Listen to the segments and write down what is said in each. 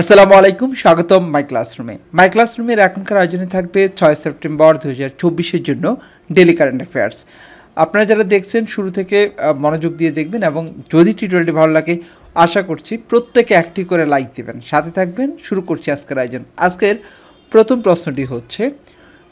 আসসালামু আলাইকুম স্বাগতম মাই ক্লাসরুমে মাই ক্লাসরুমের এখনকার আয়োজনে থাকবে ছয় সেপ্টেম্বর দু হাজার চব্বিশের জন্য ডেলি কারেন্ট অ্যাফেয়ার্স আপনারা যারা দেখছেন শুরু থেকে মনোযোগ দিয়ে দেখবেন এবং যদি টিউটোরিয়ালটি ভালো লাগে আশা করছি প্রত্যেকে একটি করে লাইক দেবেন সাথে থাকবেন শুরু করছি আজকের আয়োজন আজকের প্রথম প্রশ্নটি হচ্ছে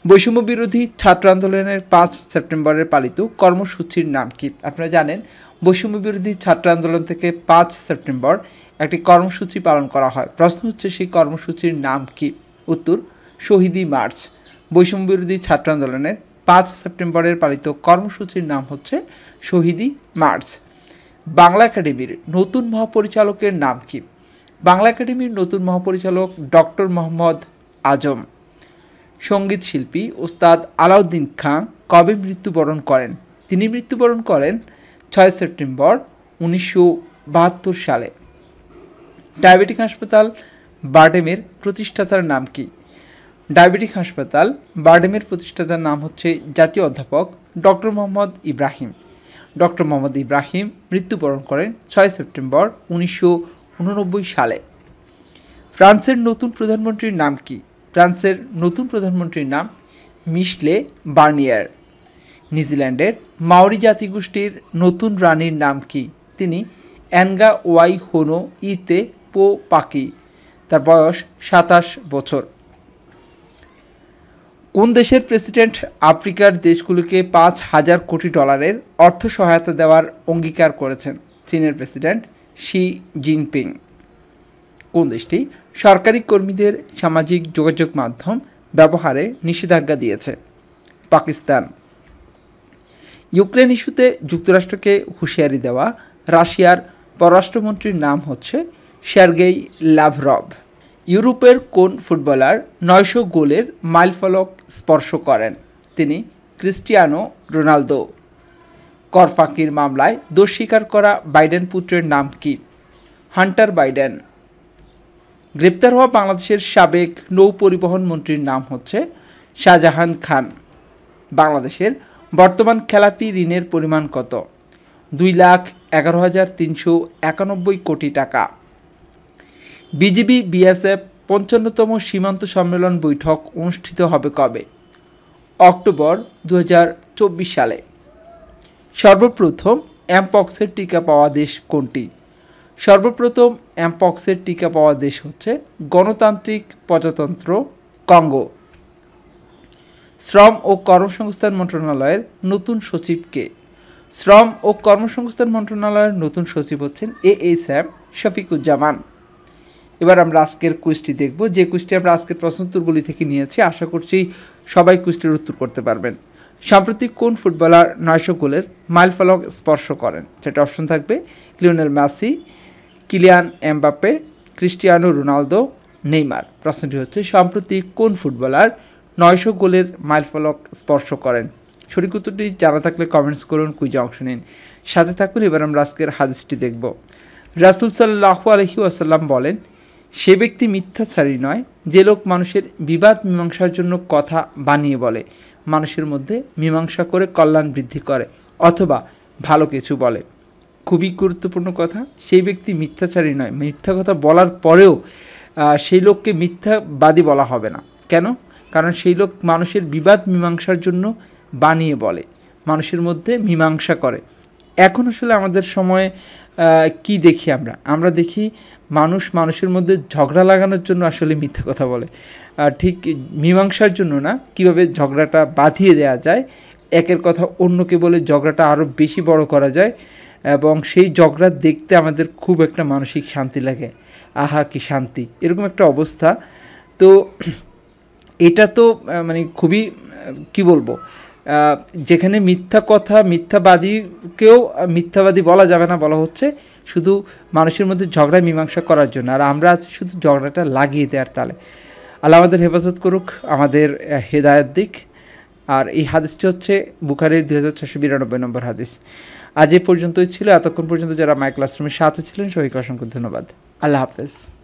বৈষম্য বিরোধী ছাত্র আন্দোলনের পাঁচ সেপ্টেম্বরের পালিত কর্মসূচির নাম কি আপনারা জানেন বৈষম্য বিরোধী ছাত্র আন্দোলন থেকে পাঁচ সেপ্টেম্বর একটি কর্মসূচি পালন করা হয় প্রশ্ন হচ্ছে সেই কর্মসূচির নাম কি উত্তর শহীদি মার্চ বৈষম্য বিরোধী ছাত্র আন্দোলনের পাঁচ সেপ্টেম্বরের পালিত কর্মসূচির নাম হচ্ছে শহীদি মার্চ বাংলা একাডেমির নতুন মহাপরিচালকের নাম কি বাংলা একাডেমির নতুন মহাপরিচালক ডক্টর মোহাম্মদ আজম সঙ্গীত শিল্পী ওস্তাদ আলাউদ্দিন খাঁ কবে মৃত্যুবরণ করেন তিনি মৃত্যুবরণ করেন ছয় সেপ্টেম্বর উনিশশো সালে ডায়াবেটিক হাসপাতাল বার্ডেমের প্রতিষ্ঠাতার নাম কি ডায়াবেটিক হাসপাতাল বার্ডেমের প্রতিষ্ঠাতার নাম হচ্ছে জাতীয় অধ্যাপক ডক্টর মোহাম্মদ ইব্রাহিম ডক্টর মোহাম্মদ ইব্রাহিম মৃত্যুবরণ করেন ছয় সেপ্টেম্বর উনিশশো সালে ফ্রান্সের নতুন প্রধানমন্ত্রীর নাম কি ফ্রান্সের নতুন প্রধানমন্ত্রীর নাম মিশলে বার্নিয়ার নিউজিল্যান্ডের মাওরি জাতিগোষ্ঠীর নতুন রানীর নাম কি তিনি অ্যানগা ওয়াই হোনো ইতে পো পাকি তার বয়স সাতাশ বছর কোন দেশের প্রেসিডেন্ট আফ্রিকার দেশগুলোকে পাঁচ হাজার কোটি ডলারের অর্থ সহায়তা দেওয়ার অঙ্গীকার করেছেন চীনের প্রেসিডেন্ট শি জিনপিং কোন দেশটি সরকারি কর্মীদের সামাজিক যোগাযোগ মাধ্যম ব্যবহারে নিষেধাজ্ঞা দিয়েছে পাকিস্তান ইউক্রেন ইস্যুতে যুক্তরাষ্ট্রকে হুঁশিয়ারি দেওয়া রাশিয়ার পররাষ্ট্রমন্ত্রীর নাম হচ্ছে সার্গেই লাভরভ ইউরোপের কোন ফুটবলার নয়শো গোলের মাইলফলক স্পর্শ করেন তিনি ক্রিস্টিয়ানো রোনালদো করফাঁকির মামলায় দোষ স্বীকার করা বাইডেন পুত্রের নাম কি হান্টার বাইডেন গ্রেপ্তার হওয়া বাংলাদেশের সাবেক নৌ পরিবহন মন্ত্রীর নাম হচ্ছে শাহজাহান খান বাংলাদেশের বর্তমান খেলাপি ঋণের পরিমাণ কত দুই লাখ এগারো হাজার তিনশো একানব্বই কোটি টাকা বিজিবি বিএসএফ পঞ্চান্নতম সীমান্ত সম্মেলন বৈঠক অনুষ্ঠিত হবে কবে অক্টোবর দু সালে সর্বপ্রথম অ্যাম্পক্সের টিকা পাওয়া দেশ কোনটি সর্বপ্রথম অ্যাম্পক্সের টিকা পাওয়া দেশ হচ্ছে গণতান্ত্রিক প্রজাতন্ত্র কঙ্গো শ্রম ও কর্মসংস্থান মন্ত্রণালয়ের নতুন সচিবকে শ্রম ও কর্মসংস্থান মন্ত্রণালয়ের নতুন সচিব হচ্ছেন এ এইচ এম শফিকুজ্জামান এবার আমরা আজকের কুইজটি দেখব যে কুইজটি আমরা আজকের প্রশ্ন উত্তরগুলি থেকে নিয়েছি আশা করছি সবাই কুইজটির উত্তর করতে পারবেন সাম্প্রতিক কোন ফুটবলার নয়শো গোলের মাইলফলক স্পর্শ করেন সেটা অপশন থাকবে Lionel Messi Kylian Mbappe Cristiano Ronaldo Neymar প্রশ্নটি হচ্ছে সাম্প্রতিক কোন ফুটবলার নয়শো গোলের মাইলফলক স্পর্শ করেন সঠিক উত্তরটি জানা থাকলে কমেন্টস করুন কুইজে অংশ নিন সাথে থাকুন এবার আমরা আজকের হাদিসটি দেখব রাসুল সাল্লাহ আলহি আসাল্লাম বলেন সে ব্যক্তি মিথ্যাচারী নয় যে লোক মানুষের বিবাদ মীমাংসার জন্য কথা বানিয়ে বলে মানুষের মধ্যে মীমাংসা করে কল্যাণ বৃদ্ধি করে অথবা ভালো কিছু বলে খুবই গুরুত্বপূর্ণ কথা সেই ব্যক্তি মিথ্যাচারী নয় মিথ্যা কথা বলার পরেও সেই লোককে মিথ্যাবাদী বলা হবে না কেন কারণ সেই লোক মানুষের বিবাদ মীমাংসার জন্য বানিয়ে বলে মানুষের মধ্যে মীমাংসা করে এখন আসলে আমাদের সময়ে কি দেখি আমরা আমরা দেখি মানুষ মানুষের মধ্যে ঝগড়া লাগানোর জন্য আসলে মিথ্যা কথা বলে ঠিক মীমাংসার জন্য না কিভাবে ঝগড়াটা বাঁধিয়ে দেওয়া যায় একের কথা অন্যকে বলে ঝগড়াটা আরও বেশি বড় করা যায় এবং সেই ঝগড়া দেখতে আমাদের খুব একটা মানসিক শান্তি লাগে আহা কি শান্তি এরকম একটা অবস্থা তো এটা তো মানে খুবই কি বলবো যেখানে মিথ্যা কথা মিথ্যাবাদীকেও মিথ্যাবাদী বলা যাবে না বলা হচ্ছে শুধু মানুষের মধ্যে ঝগড়া মীমাংসা করার জন্য আর আমরা শুধু ঝগড়াটা লাগিয়ে দেওয়ার তালে আল্লাহ আমাদের হেফাজত করুক আমাদের হেদায়ত দিক আর এই হাদিসটি হচ্ছে বুখারের দুই হাজার ছশো বিরানব্বই নম্বর হাদিস আজ এ পর্যন্তই ছিল এতক্ষণ পর্যন্ত যারা মাই ক্লাসরুমের সাথে ছিলেন সবাইকে অসংখ্য ধন্যবাদ আল্লাহ হাফেজ